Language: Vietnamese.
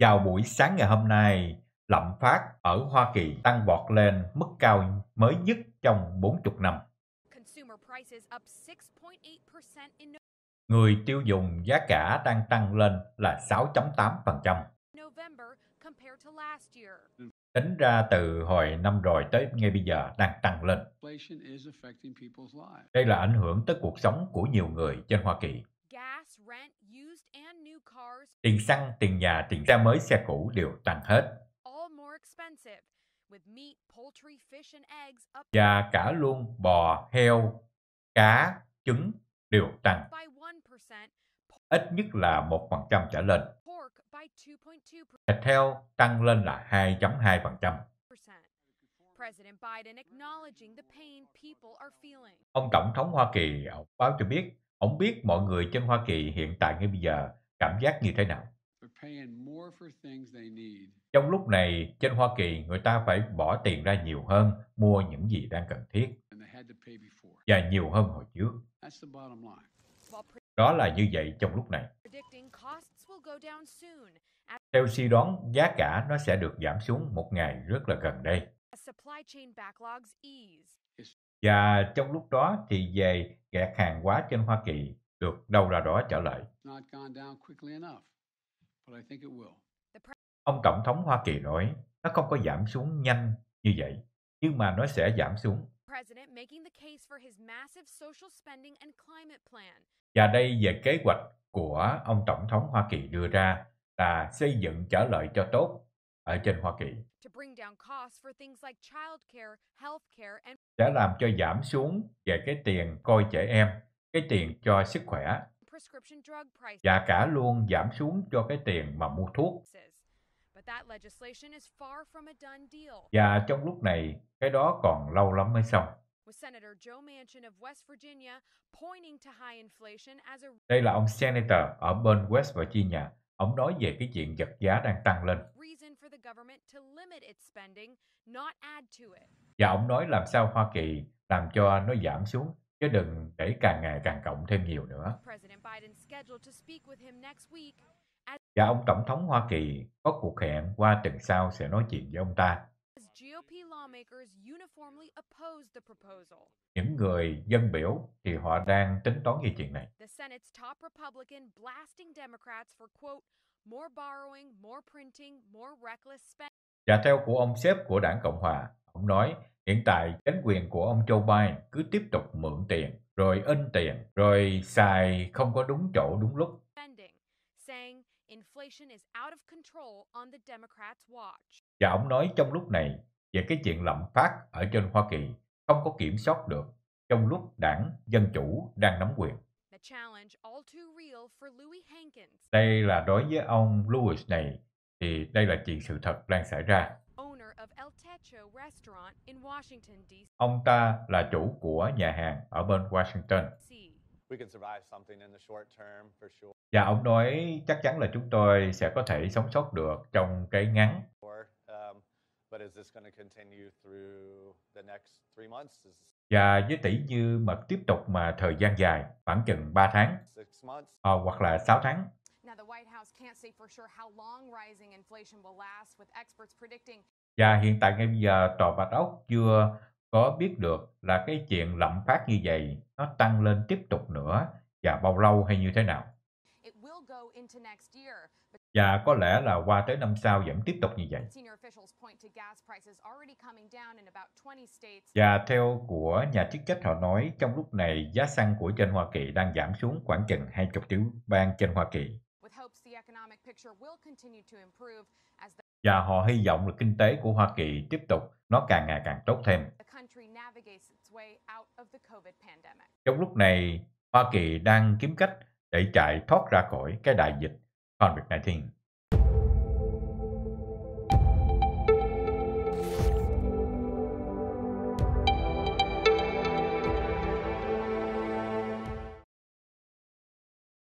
Vào buổi sáng ngày hôm nay, lạm phát ở Hoa Kỳ tăng vọt lên mức cao mới nhất trong 40 năm. Người tiêu dùng giá cả đang tăng lên là 6.8%. Tính ra từ hồi năm rồi tới ngay bây giờ đang tăng lên. Đây là ảnh hưởng tới cuộc sống của nhiều người trên Hoa Kỳ. Tiền xăng, tiền nhà, tiền xe mới, xe cũ đều tăng hết. Và cả luôn bò, heo, cá, trứng đều tăng. Ít nhất là 1% trở lên. Thịt heo tăng lên là 2.2%. Ông Tổng thống Hoa Kỳ báo cho biết Ông biết mọi người trên Hoa Kỳ hiện tại ngay bây giờ cảm giác như thế nào. Trong lúc này, trên Hoa Kỳ người ta phải bỏ tiền ra nhiều hơn mua những gì đang cần thiết và nhiều hơn hồi trước. Đó là như vậy trong lúc này. Theo suy đoán, giá cả nó sẽ được giảm xuống một ngày rất là gần đây. Và trong lúc đó thì về gạt hàng hóa trên Hoa Kỳ được đâu ra đó trở lại. Ông Tổng thống Hoa Kỳ nói, nó không có giảm xuống nhanh như vậy, nhưng mà nó sẽ giảm xuống. Và đây về kế hoạch của ông Tổng thống Hoa Kỳ đưa ra là xây dựng trở lại cho tốt ở trên Hoa Kỳ đã làm cho giảm xuống về cái tiền coi trẻ em, cái tiền cho sức khỏe và cả luôn giảm xuống cho cái tiền mà mua thuốc. Và trong lúc này, cái đó còn lâu lắm mới xong. Đây là ông Senator ở bên West Virginia. Ông nói về cái chuyện giật giá đang tăng lên. Và ông nói làm sao Hoa Kỳ làm cho nó giảm xuống chứ đừng để càng ngày càng cộng thêm nhiều nữa. Và ông Tổng thống Hoa Kỳ có cuộc hẹn qua tuần sau sẽ nói chuyện với ông ta những người dân biểu thì họ đang tính toán về chuyện này. The Senate's top Republican blasting Democrats for quote more borrowing, more printing, more reckless spending. Dạ, Và theo của ông sếp của đảng Cộng hòa, ông nói hiện tại chính quyền của ông Joe Biden cứ tiếp tục mượn tiền, rồi in tiền, rồi xài không có đúng chỗ đúng lúc. Saying inflation is out of control on the Democrats' watch. Và ông nói trong lúc này về cái chuyện lạm phát ở trên Hoa Kỳ không có kiểm soát được trong lúc đảng Dân Chủ đang nắm quyền. Đây là đối với ông Lewis này thì đây là chuyện sự thật đang xảy ra. Ông ta là chủ của nhà hàng ở bên Washington. Và ông nói chắc chắn là chúng tôi sẽ có thể sống sót được trong cái ngắn But is this going to continue through the next three months? Is và với tỷ như mà tiếp tục mà thời gian dài, khoảng chừng 3 tháng à, hoặc là 6 tháng. Và hiện tại ngay bây giờ tòa Bạch Ốc chưa có biết được là cái chuyện lạm phát như vậy nó tăng lên tiếp tục nữa và bao lâu hay như thế nào. Và có lẽ là qua tới năm sau vẫn tiếp tục như vậy. Và theo của nhà chức trách họ nói, trong lúc này giá xăng của trên Hoa Kỳ đang giảm xuống khoảng chừng 20 triệu bang trên Hoa Kỳ. Và họ hy vọng là kinh tế của Hoa Kỳ tiếp tục nó càng ngày càng tốt thêm. Trong lúc này, Hoa Kỳ đang kiếm cách để chạy thoát ra khỏi cái đại dịch COVID-19.